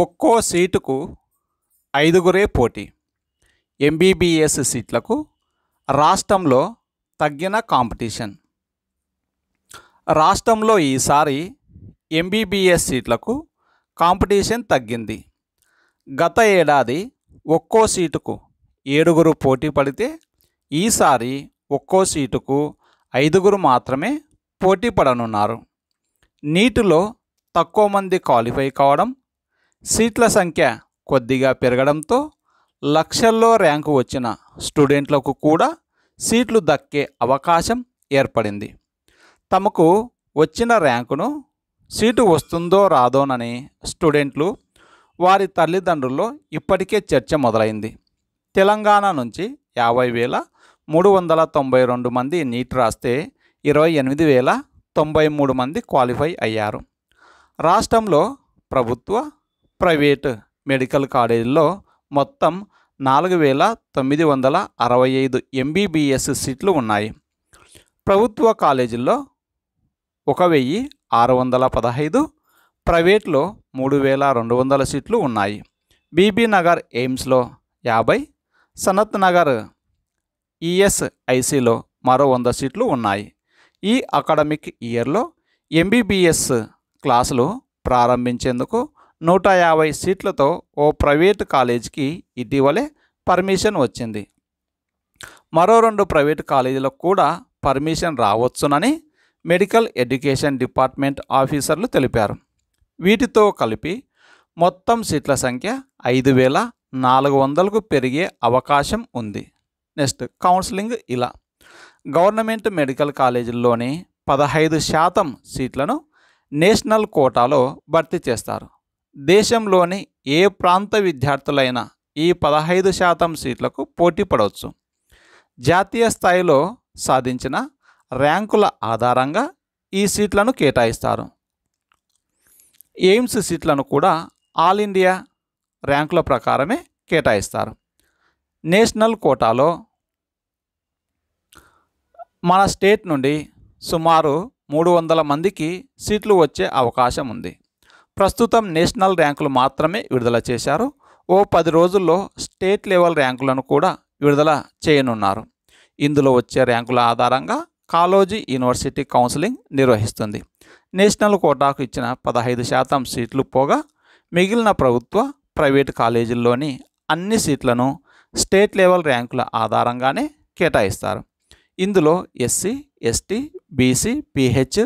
ఒక్కో సీటుకు ఐదుగురే పోటీ ఎంబీబీఎస్ సీట్లకు రాష్ట్రంలో తగ్గిన కాంపిటీషన్ రాష్ట్రంలో ఈసారి ఎంబీబీఎస్ సీట్లకు కాంపిటీషన్ తగ్గింది గత ఏడాది ఒక్కో సీటుకు ఏడుగురు పోటీ పడితే ఈసారి ఒక్కో సీటుకు ఐదుగురు మాత్రమే పోటీ పడనున్నారు నీటిలో తక్కువ మంది క్వాలిఫై కావడం సీట్ల సంఖ్య కొద్దిగా పెరగడంతో లక్షల్లో ర్యాంకు వచ్చిన స్టూడెంట్లకు కూడా సీట్లు దక్కే అవకాశం ఏర్పడింది తమకు వచ్చిన ర్యాంకును సీటు వస్తుందో రాదోనని స్టూడెంట్లు వారి తల్లిదండ్రుల్లో ఇప్పటికే చర్చ మొదలైంది తెలంగాణ నుంచి యాభై వేల మూడు వందల తొంభై రెండు మంది నీట్ రాస్తే ఇరవై ఎనిమిది వేల తొంభై మూడు మంది క్వాలిఫై అయ్యారు రాష్ట్రంలో ప్రభుత్వ ప్రైవేట్ మెడికల్ కాలేజీల్లో మొత్తం నాలుగు వేల తొమ్మిది వందల అరవై ఐదు ఎంబీబీఎస్ సీట్లు ఉన్నాయి ప్రభుత్వ కాలేజీల్లో ఒక వెయ్యి ఆరు వందల పదహైదు ప్రైవేట్లో మూడు వేల రెండు వందల సీట్లు ఉన్నాయి బీబీ నగర్ ఎయిమ్స్లో యాభై సనత్ నగర్ ఈఎస్ఐసిలో మరో వంద సీట్లు ఉన్నాయి ఈ అకాడమిక్ ఇయర్లో ఎంబీబీఎస్ క్లాసులు ప్రారంభించేందుకు నూట యాభై సీట్లతో ఓ ప్రైవేటు కాలేజీకి ఇటీవలే పర్మిషన్ వచ్చింది మరో రెండు ప్రైవేటు కాలేజీలకు కూడా పర్మిషన్ రావచ్చునని మెడికల్ ఎడ్యుకేషన్ డిపార్ట్మెంట్ ఆఫీసర్లు తెలిపారు వీటితో కలిపి మొత్తం సీట్ల సంఖ్య ఐదు వేల నాలుగు వందలకు పెరిగే అవకాశం ఉంది నెక్స్ట్ కౌన్సిలింగ్ ఇలా గవర్నమెంట్ మెడికల్ కాలేజీల్లోని పదహైదు శాతం సీట్లను నేషనల్ కోటాలో భర్తీ చేస్తారు దేశంలోని ఏ ప్రాంత విద్యార్థులైనా ఈ పదహైదు శాతం సీట్లకు పోటీ పడవచ్చు జాతీయ స్థాయిలో సాధించిన ర్యాంకుల ఆధారంగా ఈ సీట్లను కేటాయిస్తారు ఎయిమ్స్ సీట్లను కూడా ఆల్ ఇండియా ర్యాంకుల ప్రకారమే కేటాయిస్తారు నేషనల్ కోటాలో మన స్టేట్ నుండి సుమారు మూడు వందల మందికి సీట్లు వచ్చే అవకాశం ఉంది ప్రస్తుతం నేషనల్ ర్యాంకులు మాత్రమే విడుదల చేశారు ఓ పది రోజుల్లో స్టేట్ లెవెల్ ర్యాంకులను కూడా విడుదల చేయనున్నారు ఇందులో వచ్చే ర్యాంకుల ఆధారంగా కాలోజీ యూనివర్సిటీ కౌన్సిలింగ్ నిర్వహిస్తుంది నేషనల్ కోటాకు ఇచ్చిన పదహైదు శాతం సీట్లు పోగా మిగిలిన ప్రభుత్వ ప్రైవేటు కాలేజీల్లోని అన్ని సీట్లను స్టేట్ లెవెల్ ర్యాంకుల ఆధారంగానే కేటాయిస్తారు ఇందులో SC ST BC PH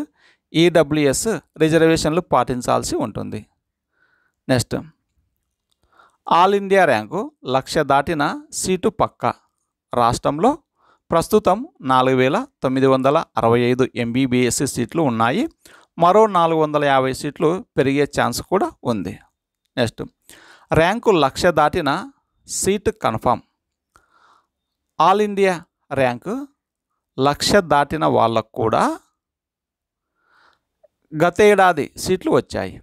EWS e రిజర్వేషన్లు పాటించాల్సి ఉంటుంది next all India rank lakh దాటిన సీటు పక్క రాష్ట్రంలో ప్రస్తుతం నాలుగు వేల తొమ్మిది వందల అరవై ఐదు ఎంబీబీఎస్ సీట్లు ఉన్నాయి మరో నాలుగు వందల యాభై సీట్లు పెరిగే ఛాన్స్ కూడా ఉంది నెక్స్ట్ ర్యాంకు లక్ష దాటిన seat confirm all India rank lakh దాటిన వాళ్ళకు కూడా గతేడాది సీట్లు వచ్చాయి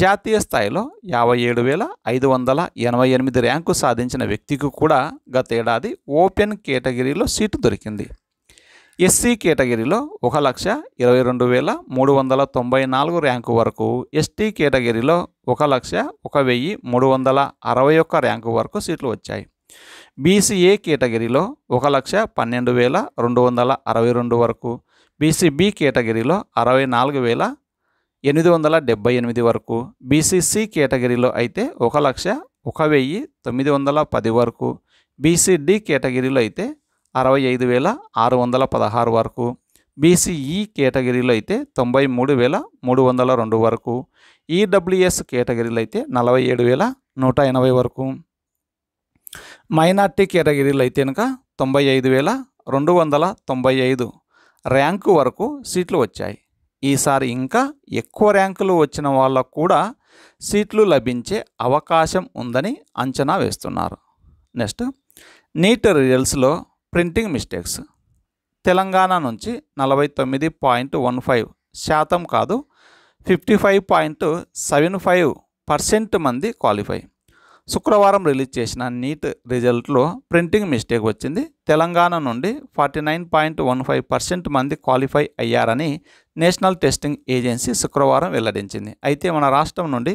జాతీయ స్థాయిలో యాభై ఏడు వేల ఐదు వందల ఎనభై ఎనిమిది ర్యాంకు సాధించిన వ్యక్తికి కూడా గతేడాది ఓపెన్ కేటగిరీలో సీటు దొరికింది ఎస్సీ కేటగిరీలో ఒక లక్ష ఇరవై రెండు వేల మూడు వందల తొంభై నాలుగు ర్యాంకు వరకు ఎస్టీ కేటగిరీలో ఒక లక్ష ఒక వెయ్యి మూడు వందల అరవై ఒక్క ర్యాంకు వరకు సీట్లు వచ్చాయి బీసీఏ కేటగిరీలో ఒక లక్ష పన్నెండు వేల రెండు వందల అరవై రెండు వరకు బీసీబీ కేటగిరీలో అరవై నాలుగు వేల ఎనిమిది వందల డెబ్బై ఎనిమిది వరకు బీసీసీ కేటగిరీలో అయితే ఒక లక్ష ఒక వెయ్యి తొమ్మిది వందల పది వరకు బీసీడి కేటగిరీలో అయితే అరవై ఐదు వేల ఆరు వందల పదహారు వరకు బీసీఈ e కేటగిరీలో అయితే తొంభై మూడు వేల మూడు వందల రెండు వరకు ఈడబ్ల్యూఎస్ e కేటగిరీలో అయితే నలభై ఏడు వేల నూట ఎనభై వరకు మైనార్టీ కేటగిరీలో అయితే కనుక తొంభై ఐదు వేల రెండు వందల తొంభై ఐదు ర్యాంకు వరకు సీట్లు వచ్చాయి ఈసారి ఇంకా ఎక్కువ ర్యాంకులు వచ్చిన వాళ్ళకు కూడా సీట్లు లభించే అవకాశం ఉందని అంచనా వేస్తున్నారు నెక్స్ట్ నీట్ రిజల్ట్స్లో ప్రింటింగ్ మిస్టేక్స్ తెలంగాణ నుంచి నలభై తొమ్మిది పాయింట్ వన్ ఫైవ్ శాతం కాదు fifty five point seven five percent మంది క్వాలిఫై శుక్రవారం రిలీజ్ చేసిన నీట్ రిజల్ట్లో ప్రింటింగ్ మిస్టేక్ వచ్చింది తెలంగాణ నుండి forty nine point one five percent మంది క్వాలిఫై అయ్యారని నేషనల్ టెస్టింగ్ ఏజెన్సీ శుక్రవారం వెల్లడించింది అయితే మన రాష్ట్రం నుండి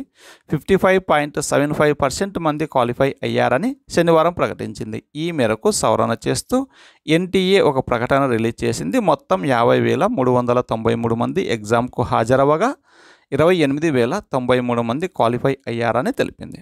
fifty five point seven five percent మంది క్వాలిఫై అయ్యారని శనివారం ప్రకటించింది ఈ మేరకు సవరణ చేస్తూ ఎన్టీఏ ఒక ప్రకటన రిలీజ్ చేసింది మొత్తం యాభై వేల మూడు వందల తొంభై మూడు మంది ఎగ్జామ్కు హాజరవ్వగా ఇరవై ఎనిమిది వేల తొంభై మూడు మంది క్వాలిఫై అయ్యారని తెలిపింది